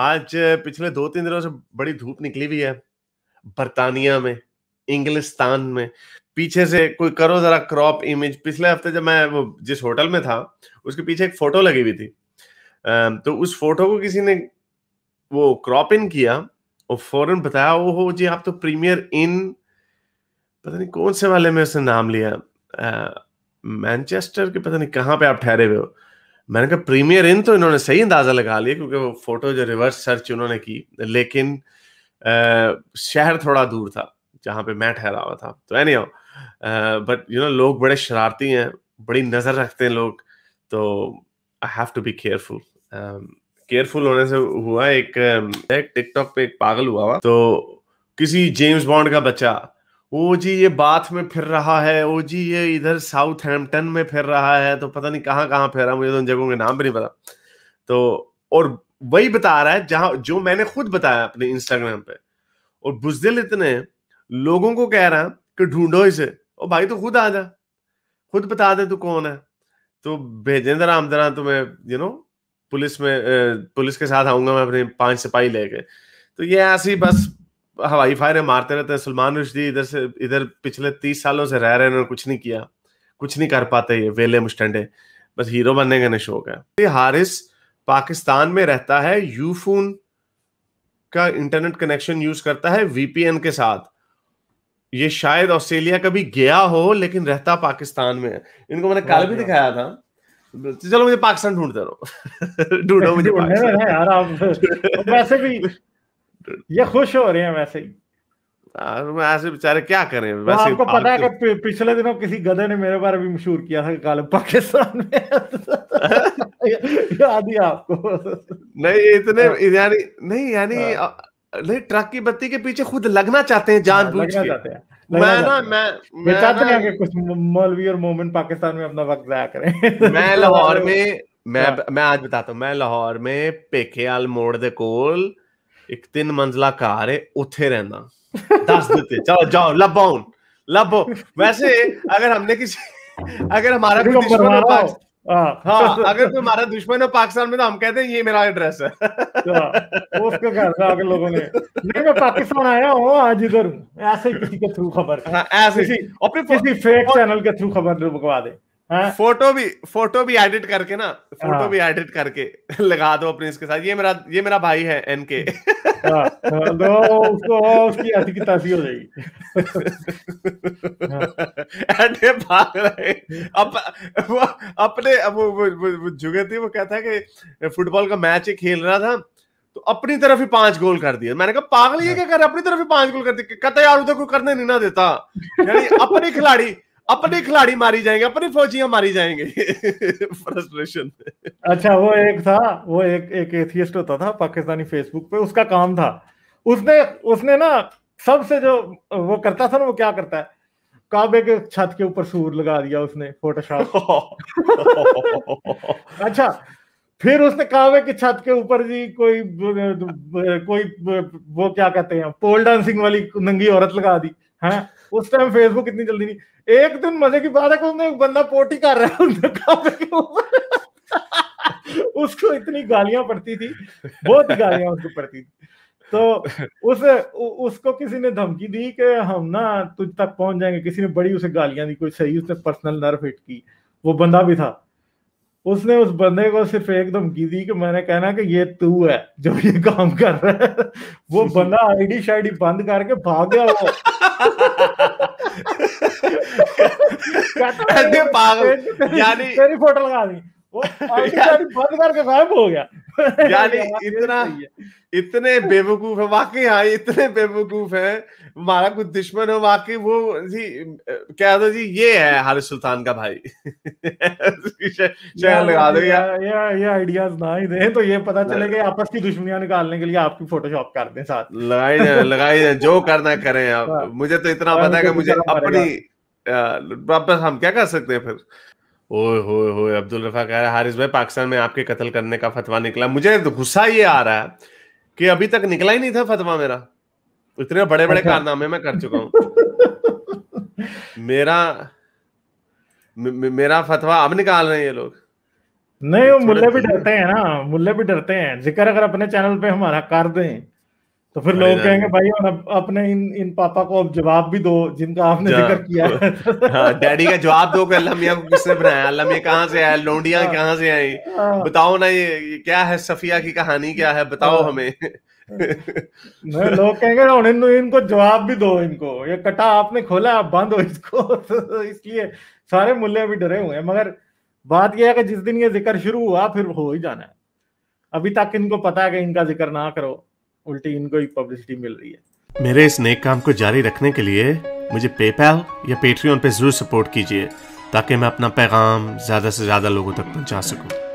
आज पिछले दो तीन दिनों से बड़ी धूप निकली हुई है बरतानिया में इंग्लिस्तान में पीछे से कोई करो जरा क्रॉप इमेज पिछले हफ्ते जब मैं वो जिस होटल में था उसके पीछे एक फोटो लगी हुई थी तो उस फोटो को किसी ने वो क्रॉप इन किया और फौरन बताया वो हो जी आप तो प्रीमियर इन पता नहीं कौन से वाले में उसने नाम लिया मैनचेस्टर के पता नहीं कहाँ पे आप ठहरे हुए हो मैंने कहा प्रीमियर इन तो इन्होंने सही अंदाजा लगा लिया क्योंकि वो फोटो जो रिवर्स सर्च उन्होंने की लेकिन आ, शहर थोड़ा दूर था जहां पे मैं ठहरा हुआ था तो एनी बट यू नो लोग बड़े शरारती हैं बड़ी नज़र रखते हैं लोग तो I have to be careful careful होने से हुआ एक टिकटॉक पे एक पागल हुआ हुआ तो किसी जेम्स बॉन्ड का बच्चा ओ जी ये बाथ में फिर रहा है ओ जी ये इधर साउथ हेम्पटन में फिर रहा है तो पता नहीं कहाँ कहाँ फिर रहा मुझे तो उन जगहों के नाम भी नहीं पता तो और वही बता रहा है जहां जो मैंने खुद बताया अपने इंस्टाग्राम पे और बुजदिल इतने लोगों को कह रहा कि ढूंढो इसे और भाई तो खुद आ जा खुद बता दे तू कौन है तो भेजें भेजेंद्र दरा तो मैं यू नो पुलिस में पुलिस के साथ आऊंगा मैं अपने पांच सिपाही लेके तो ये ऐसी बस हवाई फायरें मारते रहते हैं सलमान रुशदी इधर से इधर पिछले तीस सालों से रह रहे हैं कुछ नहीं किया कुछ नहीं कर पाते ये वेले मुस्टंडे बस हीरो बनने का शौक है ये हारिस पाकिस्तान में रहता है यूफोन का इंटरनेट कनेक्शन यूज करता है वीपीएन के साथ ये शायद ऑस्ट्रेलिया कभी गया हो लेकिन रहता पाकिस्तान में है इनको मैंने कल भी हाँ। दिखाया था चलो मुझे पाकिस्तान ढूंढते रहो ढूंढो मुझे पाकिस्तान। है यार आप वैसे भी ये खुश हो रहे हैं वैसे ही मैं ऐसे बेचारे क्या करें वैसे आपको पता है कि पिछले दिनों किसी गधे ने मेरे बारे भी मशहूर किया था काले पाकिस्तान में याद ही आपको नहीं इतने हाँ। यानी नहीं यानी हाँ। नहीं ट्रक की बत्ती के पीछे खुद लगना चाहते हैं जान हाँ, बूझ के चाहते हैं मैं ना मैं मैं चाहते हैं कि कुछ मौलवी और मोमिन पाकिस्तान में अपना वक्त जाया करें मैं लाहौर में मैं मैं आज बताता हूँ मैं लाहौर में पेखेयाल मोड़ दे कोल एक तीन मंजिला कार है उथे रहना दस देते चलो जाओ लबो लबो वैसे अगर हमने किसी अगर हमारा कोई दुश्मन है हाँ अगर कोई हमारा दुश्मन है पाकिस्तान में तो हम कहते हैं ये मेरा एड्रेस है उसको घर था अगर लोगों ने नहीं मैं पाकिस्तान आया हूँ आज इधर ऐसे किसी के थ्रू खबर ऐसे किसी, फेक चैनल के थ्रू खबर मंगवा दे फोटो भी फोटो भी एडिट करके ना फोटो हाँ। भी एडिट करके लगा दो अपने इसके साथ ये मेरा ये मेरा भाई है एन के हाँ, हाँ, तो उसको उसकी हो जाएगी भाग रहे वो अपने वो जुगे थे वो कहता है कि फुटबॉल का मैच ही खेल रहा था तो अपनी तरफ ही पांच गोल कर दिए मैंने कहा पागल ये क्या कर अपनी तरफ ही पांच गोल कर दिए कहता यार उधर कोई करने नहीं ना देता यानी अपने खिलाड़ी अपने खिलाड़ी मारी जाएंगे अपनी फौजियां मारी जाएंगे फ्रस्ट्रेशन अच्छा वो एक था वो एक एक एथियस्ट होता था पाकिस्तानी फेसबुक पे उसका काम था उसने उसने ना सबसे जो वो करता था ना वो क्या करता है काबे के छत के ऊपर सूर लगा दिया उसने फोटोशॉप अच्छा फिर उसने काबे की छत के ऊपर जी कोई कोई वो क्या कहते हैं पोल डांसिंग वाली नंगी औरत लगा दी है उस टाइम फेसबुक इतनी जल्दी नहीं एक दिन मजे की बात है कि उसने एक बंदा पोटी कर रहा है उसको इतनी गालियां पड़ती थी बहुत गालियां उसको पड़ती थी तो उस उसको किसी ने धमकी दी कि हम ना तुझ तक पहुंच जाएंगे किसी ने बड़ी उसे गालियां दी कोई सही उसने पर्सनल नर्व हिट की वो बंदा भी था उसने उस बंदे को सिर्फ एक धमकी दी कि मैंने कहना कि ये तू है जो ये काम कर रहा है वो बंदा आईडी शाईडी बंद करके भाग गया वो यानी तेरी फोटो लगा दी वो आईडी शाईडी बंद करके गायब हो गया यानी इतना इतने बेवकूफ है वाकई हाँ इतने बेवकूफ है हमारा कुछ दुश्मन है वाकई वो जी क्या था जी ये है हारिस सुल्तान का भाई शहर लगा दो ये आइडियाज ना ही दे तो ये पता चले गए आपस की दुश्मनियां निकालने के लिए आपकी फोटोशॉप कर दें साथ लगाई जाए लगाई जाए जो करना करें आप हाँ। मुझे तो इतना हाँ, पता है कि मुझे अपनी वापस हम क्या कर सकते हैं फिर ओए होए होए अब्दुल रफा कह रहा है हारिस भाई पाकिस्तान में आपके कत्ल करने का फतवा निकला मुझे तो गुस्सा ये आ रहा है कि अभी तक निकला ही नहीं था फतवा मेरा इतने बड़े बड़े अच्छा। कारनामे मैं कर चुका हूं मेरा मेरा फतवा अब निकाल रहे हैं ये लोग नहीं वो मुल्ले भी डरते हैं ना मुल्ले भी डरते हैं जिक्र अगर अपने चैनल पे हमारा कर दें तो फिर लोग कहेंगे भाई अब अपने इन इन पापा को अब जवाब भी दो जिनका आपने जिक्र किया है हाँ, डैडी का जवाब दो कि अल्लाह को किसने बनाया अल्लाह मियाँ कहाँ से आया लोंडिया हाँ। कहाँ से आई हाँ। बताओ ना ये, क्या है सफिया की कहानी क्या है बताओ हाँ। हमें लोग कहेंगे ना इन, इनको जवाब भी दो इनको ये कटा आपने खोला आप बंद हो इसको तो इसलिए सारे मुल्ले भी डरे हुए हैं मगर बात यह है कि जिस दिन ये जिक्र शुरू हुआ फिर हो ही जाना है अभी तक इनको पता है कि इनका जिक्र ना करो उल्टी इनको ही पब्लिसिटी मिल रही है मेरे इस नेक काम को जारी रखने के लिए मुझे पेपैल या पेट्रियन पे जरूर सपोर्ट कीजिए ताकि मैं अपना पैगाम ज़्यादा से ज़्यादा लोगों तक पहुंचा सकूं।